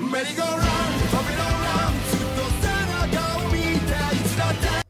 Ready, go, run!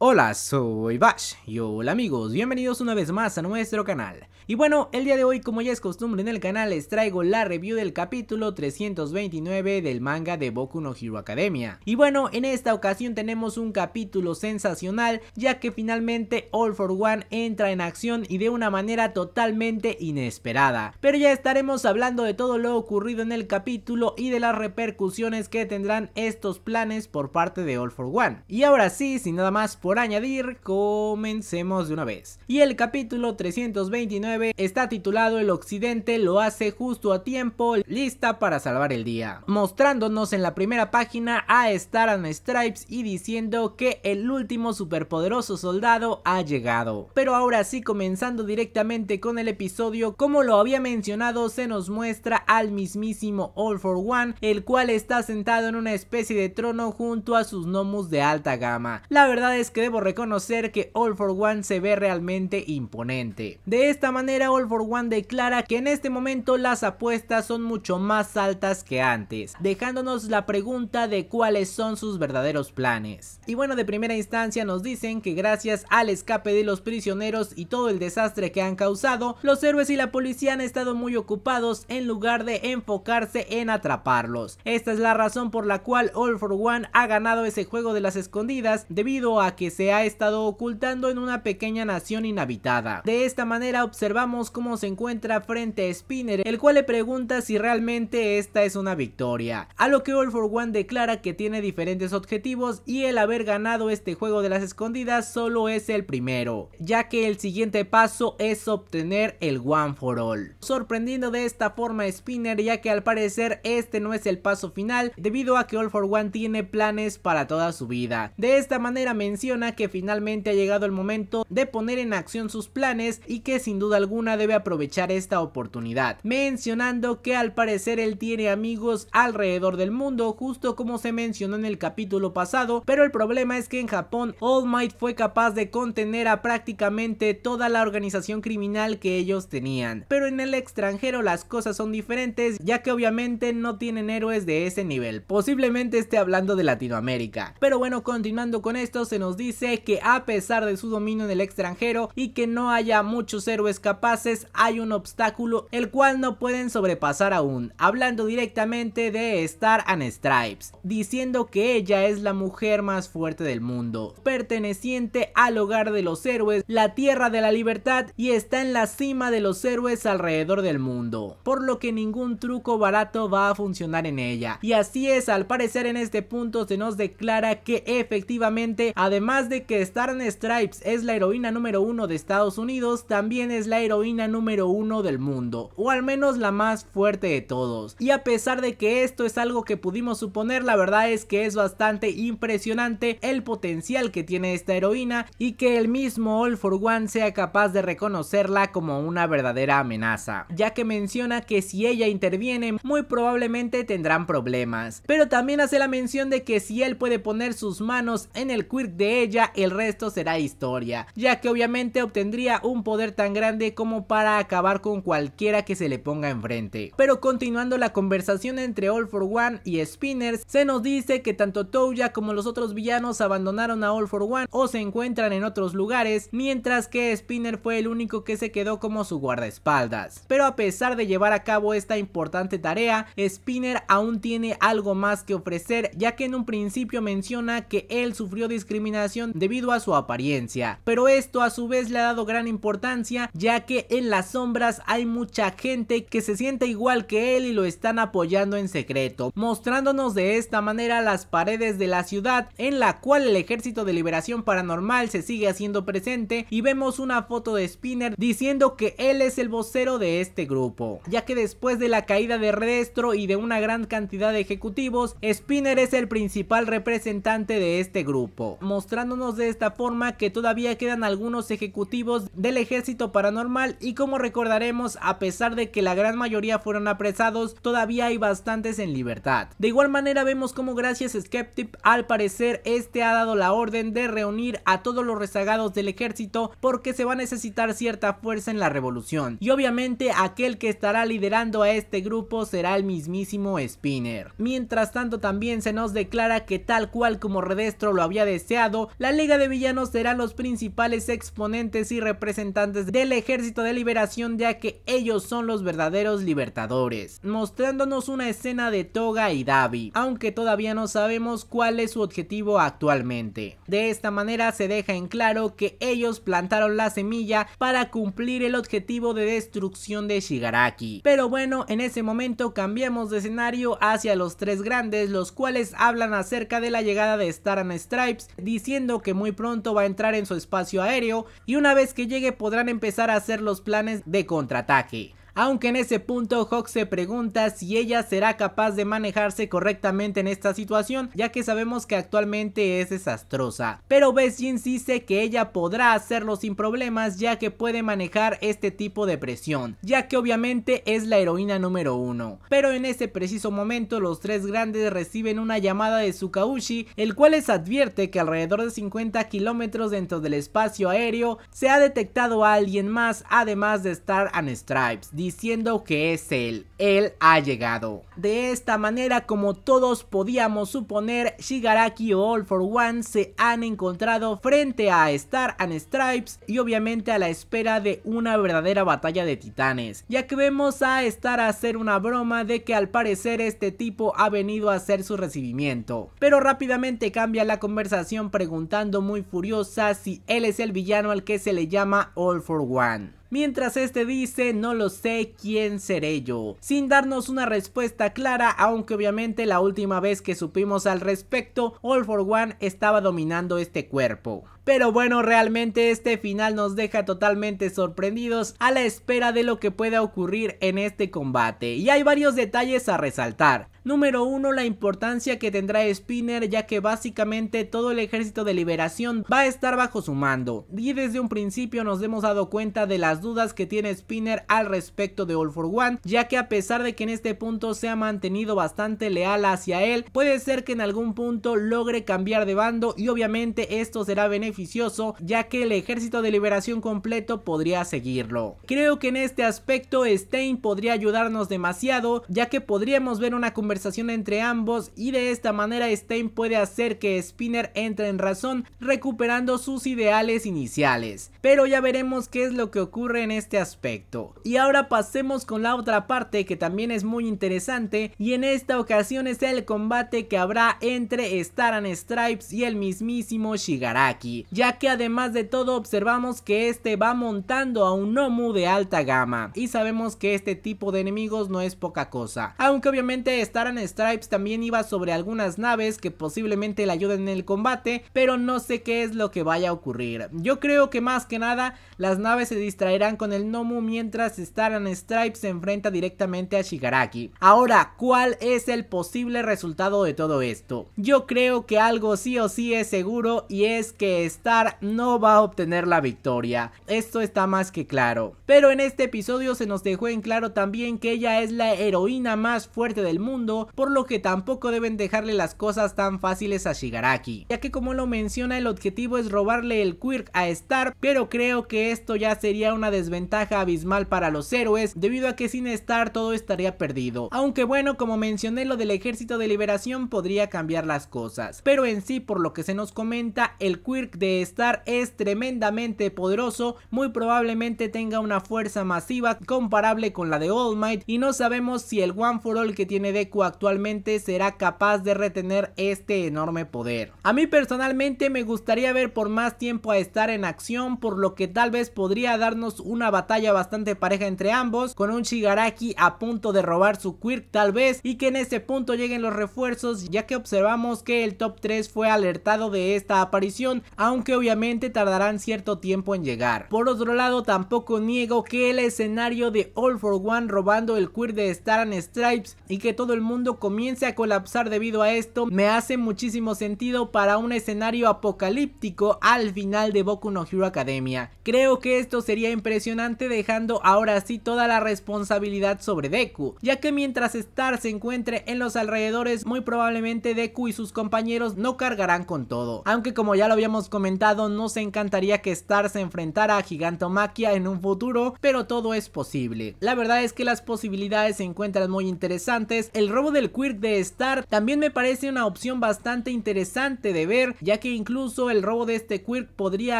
Hola, soy Bash y hola amigos, bienvenidos una vez más a nuestro canal. Y bueno, el día de hoy como ya es costumbre en el canal les traigo la review del capítulo 329 del manga de Boku no Hero Academia. Y bueno, en esta ocasión tenemos un capítulo sensacional ya que finalmente All for One entra en acción y de una manera totalmente inesperada. Pero ya estaremos hablando de todo lo ocurrido en el capítulo y de las repercusiones que tendrán estos planes por parte de All for One. Y ahora sí, sin nada más por por añadir, comencemos de una vez. Y el capítulo 329 está titulado El Occidente lo hace justo a tiempo, lista para salvar el día, mostrándonos en la primera página a Star and Stripes y diciendo que el último superpoderoso soldado ha llegado. Pero ahora sí, comenzando directamente con el episodio, como lo había mencionado, se nos muestra al mismísimo All for One, el cual está sentado en una especie de trono junto a sus gnomus de alta gama. La verdad es que debo reconocer que All for One se ve realmente imponente. De esta manera All for One declara que en este momento las apuestas son mucho más altas que antes, dejándonos la pregunta de cuáles son sus verdaderos planes. Y bueno, de primera instancia nos dicen que gracias al escape de los prisioneros y todo el desastre que han causado, los héroes y la policía han estado muy ocupados en lugar de enfocarse en atraparlos. Esta es la razón por la cual All for One ha ganado ese juego de las escondidas debido a que se ha estado ocultando en una pequeña nación inhabitada. De esta manera observamos cómo se encuentra frente a Spinner, el cual le pregunta si realmente esta es una victoria, a lo que All for One declara que tiene diferentes objetivos y el haber ganado este juego de las escondidas solo es el primero, ya que el siguiente paso es obtener el One for All. Sorprendiendo de esta forma a Spinner ya que al parecer este no es el paso final debido a que All for One tiene planes para toda su vida. De esta manera menciona que finalmente ha llegado el momento de poner en acción sus planes y que sin duda alguna debe aprovechar esta oportunidad, mencionando que al parecer él tiene amigos alrededor del mundo, justo como se mencionó en el capítulo pasado, pero el problema es que en Japón All Might fue capaz de contener a prácticamente toda la organización criminal que ellos tenían, pero en el extranjero las cosas son diferentes ya que obviamente no tienen héroes de ese nivel, posiblemente esté hablando de Latinoamérica, pero bueno continuando con esto se nos dice dice que a pesar de su dominio en el extranjero y que no haya muchos héroes capaces, hay un obstáculo el cual no pueden sobrepasar aún, hablando directamente de Star and Stripes, diciendo que ella es la mujer más fuerte del mundo, perteneciente al hogar de los héroes, la tierra de la libertad y está en la cima de los héroes alrededor del mundo, por lo que ningún truco barato va a funcionar en ella. Y así es, al parecer en este punto se nos declara que efectivamente, además de que Star Stripes es la heroína número uno de Estados Unidos, también es la heroína número uno del mundo, o al menos la más fuerte de todos. Y a pesar de que esto es algo que pudimos suponer, la verdad es que es bastante impresionante el potencial que tiene esta heroína y que el mismo All for One sea capaz de reconocerla como una verdadera amenaza, ya que menciona que si ella interviene muy probablemente tendrán problemas. Pero también hace la mención de que si él puede poner sus manos en el quirk de ella, el resto será historia, ya que obviamente obtendría un poder tan grande como para acabar con cualquiera que se le ponga enfrente. Pero continuando la conversación entre All for One y Spinners, se nos dice que tanto Touya como los otros villanos abandonaron a All for One o se encuentran en otros lugares, mientras que Spinner fue el único que se quedó como su guardaespaldas. Pero a pesar de llevar a cabo esta importante tarea, Spinner aún tiene algo más que ofrecer, ya que en un principio menciona que él sufrió discriminación debido a su apariencia, pero esto a su vez le ha dado gran importancia ya que en las sombras hay mucha gente que se siente igual que él y lo están apoyando en secreto, mostrándonos de esta manera las paredes de la ciudad en la cual el ejército de liberación paranormal se sigue haciendo presente y vemos una foto de Spinner diciendo que él es el vocero de este grupo, ya que después de la caída de Redestro y de una gran cantidad de ejecutivos, Spinner es el principal representante de este grupo, de esta forma que todavía quedan algunos ejecutivos del ejército paranormal y como recordaremos a pesar de que la gran mayoría fueron apresados todavía hay bastantes en libertad. De igual manera vemos como gracias Skeptic al parecer este ha dado la orden de reunir a todos los rezagados del ejército porque se va a necesitar cierta fuerza en la revolución y obviamente aquel que estará liderando a este grupo será el mismísimo Spinner. Mientras tanto también se nos declara que tal cual como Redestro lo había deseado, la Liga de Villanos serán los principales exponentes y representantes del Ejército de Liberación ya que ellos son los verdaderos libertadores, mostrándonos una escena de Toga y Davi, aunque todavía no sabemos cuál es su objetivo actualmente. De esta manera se deja en claro que ellos plantaron la semilla para cumplir el objetivo de destrucción de Shigaraki. Pero bueno, en ese momento cambiamos de escenario hacia los tres grandes, los cuales hablan acerca de la llegada de Star and Stripes, diciendo que muy pronto va a entrar en su espacio aéreo y una vez que llegue podrán empezar a hacer los planes de contraataque aunque en ese punto Hawk se pregunta si ella será capaz de manejarse correctamente en esta situación, ya que sabemos que actualmente es desastrosa. Pero Bessie insiste que ella podrá hacerlo sin problemas, ya que puede manejar este tipo de presión, ya que obviamente es la heroína número uno. Pero en ese preciso momento los tres grandes reciben una llamada de Tsukaushi, el cual les advierte que alrededor de 50 kilómetros dentro del espacio aéreo se ha detectado a alguien más además de Star and Stripes diciendo que es él, él ha llegado. De esta manera, como todos podíamos suponer, Shigaraki o All for One se han encontrado frente a Star and Stripes y obviamente a la espera de una verdadera batalla de titanes, ya que vemos a Star hacer una broma de que al parecer este tipo ha venido a hacer su recibimiento. Pero rápidamente cambia la conversación preguntando muy furiosa si él es el villano al que se le llama All for One mientras este dice no lo sé quién seré yo, sin darnos una respuesta clara, aunque obviamente la última vez que supimos al respecto, All for One estaba dominando este cuerpo. Pero bueno, realmente este final nos deja totalmente sorprendidos a la espera de lo que pueda ocurrir en este combate. Y hay varios detalles a resaltar. Número 1, la importancia que tendrá Spinner ya que básicamente todo el ejército de liberación va a estar bajo su mando. Y desde un principio nos hemos dado cuenta de las dudas que tiene Spinner al respecto de All for One, ya que a pesar de que en este punto se ha mantenido bastante leal hacia él, puede ser que en algún punto logre cambiar de bando y obviamente esto será beneficioso ya que el ejército de liberación completo podría seguirlo. Creo que en este aspecto Stein podría ayudarnos demasiado ya que podríamos ver una conversación entre ambos y de esta manera Stein puede hacer que Spinner entre en razón recuperando sus ideales iniciales. Pero ya veremos qué es lo que ocurre en este aspecto. Y ahora pasemos con la otra parte que también es muy interesante y en esta ocasión es el combate que habrá entre Star and Stripes y el mismísimo Shigaraki, ya que además de todo observamos que este va montando a un Nomu de alta gama y sabemos que este tipo de enemigos no es poca cosa, aunque obviamente Star Staran Stripes también iba sobre algunas naves que posiblemente le ayuden en el combate, pero no sé qué es lo que vaya a ocurrir. Yo creo que más que nada las naves se distraerán con el Nomu mientras Staran Stripes se enfrenta directamente a Shigaraki. Ahora, ¿cuál es el posible resultado de todo esto? Yo creo que algo sí o sí es seguro y es que Star no va a obtener la victoria. Esto está más que claro. Pero en este episodio se nos dejó en claro también que ella es la heroína más fuerte del mundo por lo que tampoco deben dejarle las cosas tan fáciles a Shigaraki, ya que como lo menciona el objetivo es robarle el quirk a Star, pero creo que esto ya sería una desventaja abismal para los héroes, debido a que sin Star todo estaría perdido, aunque bueno como mencioné lo del ejército de liberación podría cambiar las cosas, pero en sí por lo que se nos comenta el quirk de Star es tremendamente poderoso, muy probablemente tenga una fuerza masiva comparable con la de All Might y no sabemos si el One for All que tiene Deku actualmente será capaz de retener este enorme poder. A mí personalmente me gustaría ver por más tiempo a estar en acción, por lo que tal vez podría darnos una batalla bastante pareja entre ambos, con un Shigaraki a punto de robar su Quirk tal vez, y que en ese punto lleguen los refuerzos, ya que observamos que el top 3 fue alertado de esta aparición, aunque obviamente tardarán cierto tiempo en llegar. Por otro lado, tampoco niego que el escenario de All for One robando el Quirk de Star and Stripes y que todo el mundo mundo comience a colapsar debido a esto me hace muchísimo sentido para un escenario apocalíptico al final de Boku no Hero Academia. Creo que esto sería impresionante dejando ahora sí toda la responsabilidad sobre Deku, ya que mientras Star se encuentre en los alrededores muy probablemente Deku y sus compañeros no cargarán con todo. Aunque como ya lo habíamos comentado no se encantaría que Star se enfrentara a Gigantomachia en un futuro, pero todo es posible. La verdad es que las posibilidades se encuentran muy interesantes, el del Quirk de Star también me parece una opción bastante interesante de ver, ya que incluso el robo de este Quirk podría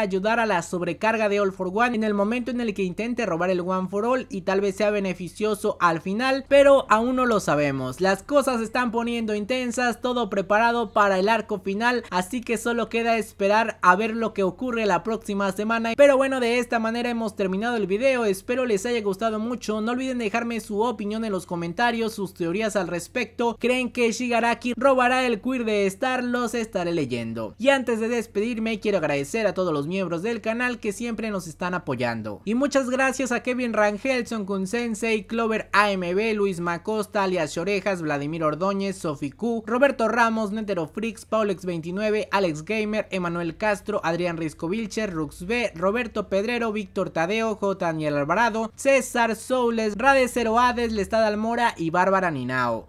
ayudar a la sobrecarga de All for One en el momento en el que intente robar el One for All y tal vez sea beneficioso al final, pero aún no lo sabemos. Las cosas están poniendo intensas, todo preparado para el arco final, así que solo queda esperar a ver lo que ocurre la próxima semana. Pero bueno, de esta manera hemos terminado el video, espero les haya gustado mucho, no olviden dejarme su opinión en los comentarios, sus teorías al respecto respecto, creen que Shigaraki robará el queer de Star, los estaré leyendo. Y antes de despedirme, quiero agradecer a todos los miembros del canal que siempre nos están apoyando. Y muchas gracias a Kevin Rangel, Kun Sensei, Clover AMB, Luis Macosta, alias Orejas, Vladimir Ordóñez, Sofi Q, Roberto Ramos, Netero Freaks, Paulex29, Alex Gamer, Emanuel Castro, Adrián Risco Vilcher, Rux B, Roberto Pedrero, Víctor Tadeo, J. Daniel Alvarado, César Soules, Rade Cero Hades, Lestad Almora y Bárbara Ninao.